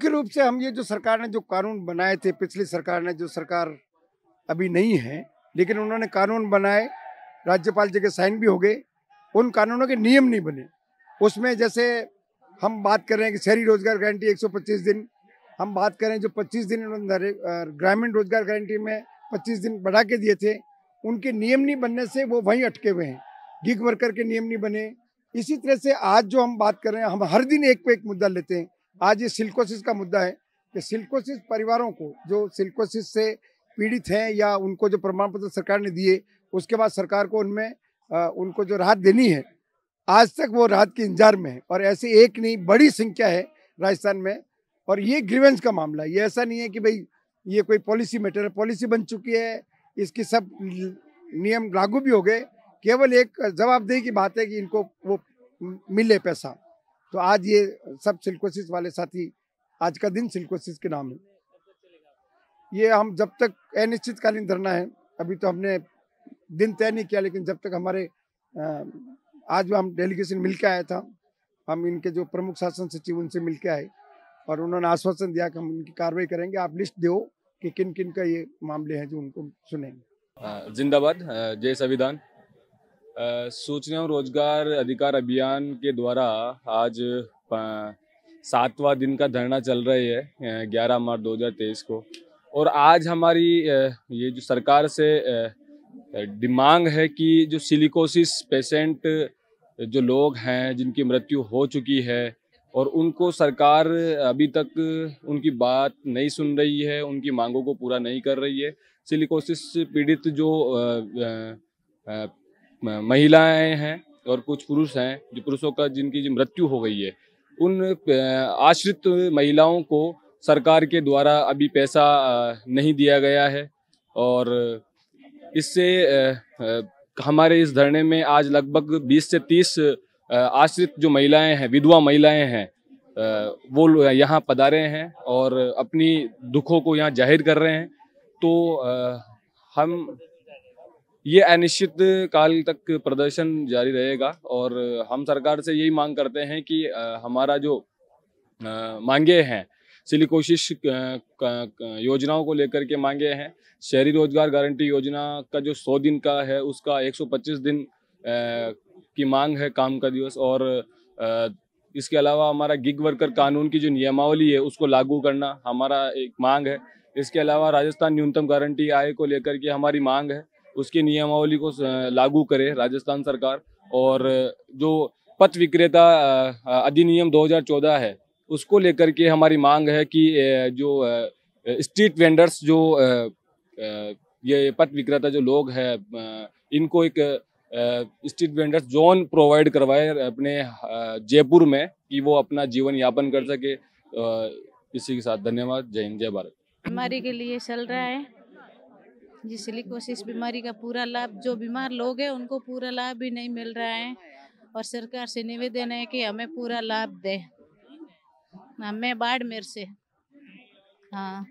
मुख्य रूप से हम ये जो सरकार ने जो कानून बनाए थे पिछली सरकार ने जो सरकार अभी नहीं है लेकिन उन्होंने कानून बनाए राज्यपाल जी के साइन भी हो गए उन कानूनों के नियम नहीं बने उसमें जैसे हम बात कर रहे हैं कि शहरी रोजगार गारंटी 125 दिन हम बात करें जो 25 दिन उन्होंने ग्रामीण रोजगार गारंटी में 25 दिन बढ़ा के दिए थे उनके नियम नहीं बनने से वो वहीं अटके हुए हैं गिग वर्कर के नियम नहीं बने इसी तरह से आज जो हम बात कर रहे हैं हम हर दिन एक पे एक मुद्दा लेते हैं आज ये सिल्कोसिस का मुद्दा है कि सिल्कोसिस परिवारों को जो सिल्कोसिस से पीड़ित हैं या उनको जो प्रमाण पत्र सरकार ने दिए उसके बाद सरकार को उनमें उनको जो राहत देनी है आज तक वो राहत के इंतजार में है और ऐसी एक नहीं बड़ी संख्या है राजस्थान में और ये ग्रीवेंस का मामला है ये ऐसा नहीं है कि भाई ये कोई पॉलिसी मैटर है पॉलिसी बन चुकी है इसकी सब नियम लागू भी हो गए केवल एक जवाबदेही की बात है कि इनको वो मिले पैसा तो आज ये सब सिल्कोसिस वाले साथी आज का दिन सिल्कोसिस के नाम है ये हम जब तक अनिश्चितकालीन धरना है अभी तो हमने दिन तय नहीं किया लेकिन जब तक हमारे आज जो हम डेलीगेशन मिल के आया था हम इनके जो प्रमुख शासन सचिव उनसे मिल के आए और उन्होंने आश्वासन दिया कि हम इनकी कार्रवाई करेंगे आप लिस्ट दो कि किन किन का ये मामले हैं जो उनको सुनेंगे जिंदाबाद जय संविधान सूचना और रोजगार अधिकार अभियान के द्वारा आज सातवां दिन का धरना चल रही है ग्यारह मार्च तेईस को और आज हमारी ये जो सरकार से डिमांग है कि जो सिलिकोसिस पेशेंट जो लोग हैं जिनकी मृत्यु हो चुकी है और उनको सरकार अभी तक उनकी बात नहीं सुन रही है उनकी मांगों को पूरा नहीं कर रही है सिलिकोसिस पीड़ित जो आ, आ, महिलाएं हैं और कुछ पुरुष हैं जो पुरुषों का जिनकी जो मृत्यु हो गई है उन आश्रित महिलाओं को सरकार के द्वारा अभी पैसा नहीं दिया गया है और इससे हमारे इस धरने में आज लगभग 20 से 30 आश्रित जो महिलाएं हैं विधवा महिलाएं हैं वो यहाँ पधारे हैं और अपनी दुखों को यहाँ जाहिर कर रहे हैं तो हम ये अनिश्चित काल तक प्रदर्शन जारी रहेगा और हम सरकार से यही मांग करते हैं कि हमारा जो मांगे हैं सिली कोशिश योजनाओं को लेकर के मांगे हैं शहरी रोजगार गारंटी योजना का जो 100 दिन का है उसका 125 दिन की मांग है काम का दिवस और इसके अलावा हमारा गिग वर्कर कानून की जो नियमावली है उसको लागू करना हमारा एक मांग है इसके अलावा राजस्थान न्यूनतम गारंटी आय को लेकर के हमारी मांग है उसकी नियमावली को लागू करे राजस्थान सरकार और जो पथ विक्रेता अधिनियम 2014 है उसको लेकर के हमारी मांग है कि जो स्ट्रीट वेंडर्स जो ये पथ विक्रेता जो लोग हैं इनको एक स्ट्रीट वेंडर्स जोन प्रोवाइड करवाए अपने जयपुर में कि वो अपना जीवन यापन कर सके इसी के साथ धन्यवाद जय हिंद जय भारत हमारे के लिए चल रहा है जिस सिलिकोसिस बीमारी का पूरा लाभ जो बीमार लोग हैं उनको पूरा लाभ भी नहीं मिल रहा है और सरकार से निवेदन है कि हमें पूरा लाभ दे हमें बाड़मेर से हाँ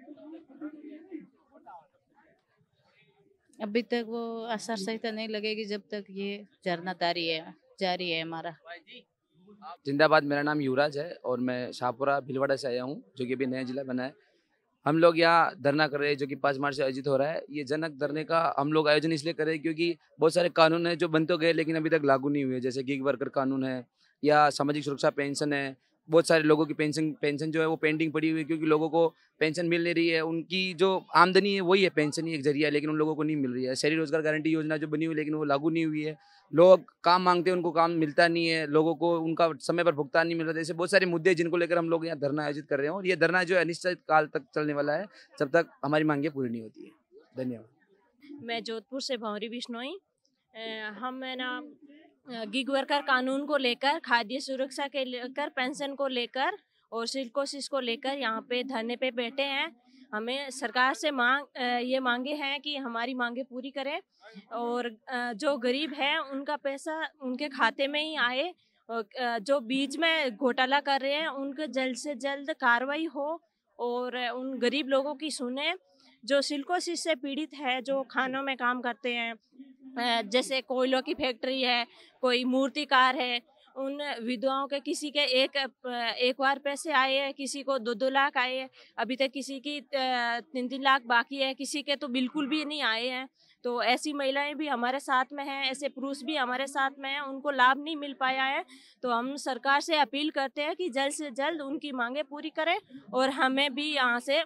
अभी तक वो आसार संहिता नहीं लगेगी जब तक ये झरना तारी है जारी है हमारा जिंदाबाद मेरा नाम युवराज है और मैं शाहपुरा भिलवाड़ा से आया हूँ जो कि अभी नया जिला बना है हम लोग यहाँ धरना कर रहे हैं जो कि पाँच मार्च से आयोजित हो रहा है ये जनक धरने का हम लोग आयोजन इसलिए कर रहे हैं क्योंकि बहुत सारे कानून हैं जो बन तो गए लेकिन अभी तक लागू नहीं हुए जैसे गिग वर्कर कानून है या सामाजिक सुरक्षा पेंशन है बहुत सारे लोगों की पेंशन पेंशन जो है वो पेंडिंग पड़ी हुई है क्योंकि लोगों को पेंशन मिल नहीं रही है उनकी जो आमदनी है वही है पेंशन ही एक जरिया है लेकिन उन लोगों को नहीं मिल रही है शहरी रोजगार गारंटी योजना जो बनी हुई है लेकिन वो लागू नहीं हुई है लोग काम मांगते हैं उनको काम मिलता नहीं है लोगों को उनका समय पर भुगतान नहीं मिल रहा जैसे बहुत सारे मुद्दे जिनको लेकर हम लोग यहाँ धरना आयोजित कर रहे हैं और ये धरना जो है अनिश्चित काल तक चलने वाला है जब तक हमारी मांगे पूरी नहीं होती है धन्यवाद मैं जोधपुर से भावरी बिश्नोई हम ना गिग वर्कर कानून को लेकर खाद्य सुरक्षा के लेकर पेंशन को लेकर और सिल्कोसिस को लेकर यहाँ पे धरने पे बैठे हैं हमें सरकार से मांग ये मांगे हैं कि हमारी मांगे पूरी करें और जो गरीब है उनका पैसा उनके खाते में ही आए जो बीच में घोटाला कर रहे हैं उनके जल्द से जल्द कार्रवाई हो और उन गरीब लोगों की सुने जो सिल्कोसिस से पीड़ित है जो खानों में काम करते हैं जैसे कोयलों की फैक्ट्री है कोई मूर्तिकार है उन विधवाओं के किसी के एक एक बार पैसे आए हैं किसी को दो दो लाख आए हैं अभी तक किसी की तीन तीन लाख बाकी है किसी के तो बिल्कुल भी नहीं आए हैं तो ऐसी महिलाएं भी हमारे साथ में हैं ऐसे पुरुष भी हमारे साथ में हैं उनको लाभ नहीं मिल पाया है तो हम सरकार से अपील करते हैं कि जल्द से जल्द उनकी मांगें पूरी करें और हमें भी यहाँ से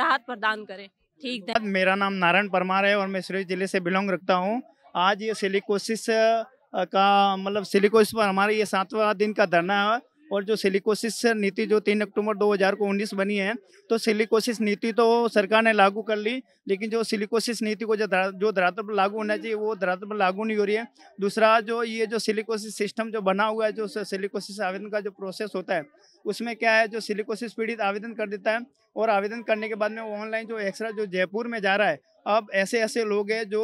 राहत प्रदान करें ठीक है मेरा नाम नारायण परमार है और मैं सुरेश जिले से बिलोंग रखता हूँ आज ये सिलिकोसिस का मतलब सिलिकोसिस पर हमारा ये सातवां दिन का धरना है और जो सिलिकोसिस नीति जो तीन अक्टूबर 2019 बनी है तो सिलिकोसिस नीति तो सरकार ने लागू कर ली लेकिन जो सिलिकोसिस नीति को जो जो धरातल पर लागू होना चाहिए वो धरातल पर लागू नहीं हो रही है दूसरा जो ये जो सिलिकोसिस सिस्टम जो बना हुआ है जो सिलिकोसिस आवेदन का जो प्रोसेस होता है उसमें क्या है जो सिलिकोसिस पीड़ित आवेदन कर देता है और आवेदन करने के बाद में ऑनलाइन जो एक्सरा जो जयपुर में जा रहा है अब ऐसे ऐसे लोग हैं जो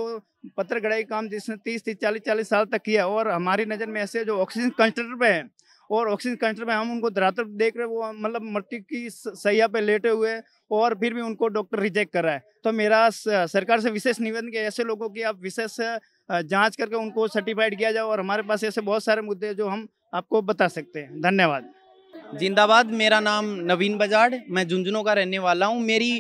पत्थर काम जिसने तीस तीस चालीस चालीस साल तक किया और हमारी नज़र में ऐसे जो ऑक्सीजन कंस्ट्रक्टर पे हैं और ऑक्सीजन कंस्टर में हम उनको धरातल देख रहे वो मतलब मट्टी की सैया पे लेटे हुए और फिर भी उनको डॉक्टर रिजेक्ट कर रहा है तो मेरा सरकार से विशेष निवेदन कि ऐसे लोगों की आप विशेष जांच करके उनको सर्टिफाइड किया जाओ और हमारे पास ऐसे बहुत सारे मुद्दे जो हम आपको बता सकते हैं धन्यवाद जिंदाबाद मेरा नाम नवीन बजाड़ मैं झुंझुनू का रहने वाला हूँ मेरी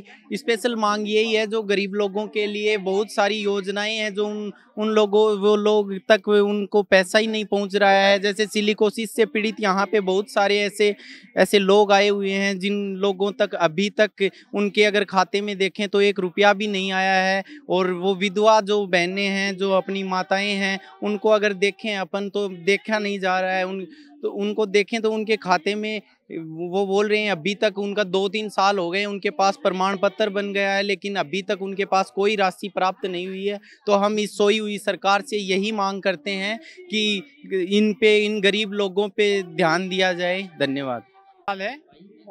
स्पेशल मांग यही है जो गरीब लोगों के लिए बहुत सारी योजनाएं हैं जो उन उन लोगों वो लोग तक उनको पैसा ही नहीं पहुंच रहा है जैसे सिलिकोसिस से पीड़ित यहाँ पे बहुत सारे ऐसे ऐसे लोग आए हुए हैं जिन लोगों तक अभी तक उनके अगर खाते में देखें तो एक रुपया भी नहीं आया है और वो विधवा जो बहनें हैं जो अपनी माताएँ हैं उनको अगर देखें अपन तो देखा नहीं जा रहा है उन तो उनको देखें तो उनके खाते में वो बोल रहे हैं अभी तक उनका दो तीन साल हो गए उनके पास प्रमाण पत्र बन गया है लेकिन अभी तक उनके पास कोई राशि प्राप्त नहीं हुई है तो हम इस सोई हुई सरकार से यही मांग करते हैं कि इन पे इन गरीब लोगों पे ध्यान दिया जाए धन्यवाद है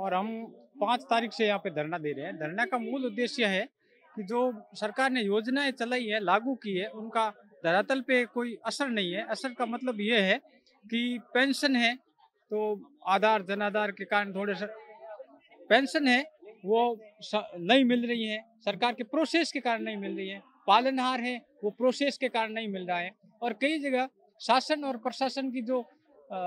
और हम पाँच तारीख से यहाँ पे धरना दे रहे हैं धरना का मूल उद्देश्य है कि जो सरकार ने योजनाएं चलाई है लागू की है उनका धरातल पे कोई असर नहीं है असर का मतलब ये है की पेंशन है तो आधार आधार के कारण थोड़े सा पेंशन है वो नहीं मिल रही है सरकार के प्रोसेस के कारण नहीं मिल रही है पालनहार है वो प्रोसेस के कारण नहीं मिल रहा है और कई जगह शासन और प्रशासन की जो आ,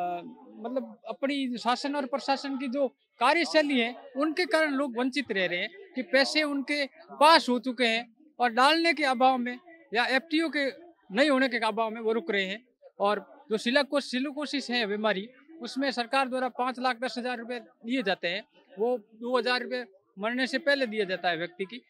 मतलब अपनी शासन और प्रशासन की जो कार्यशैली है उनके कारण लोग वंचित रह रहे हैं कि पैसे उनके पास हो चुके हैं और डालने के अभाव में या एफ के नहीं होने के अभाव में वो रुक रहे हैं और जो सिलाकोस सिलुकोसिस है बीमारी उसमें सरकार द्वारा पाँच लाख दस हजार रुपये दिए जाते हैं वो दो हजार रुपये मरने से पहले दिया जाता है व्यक्ति की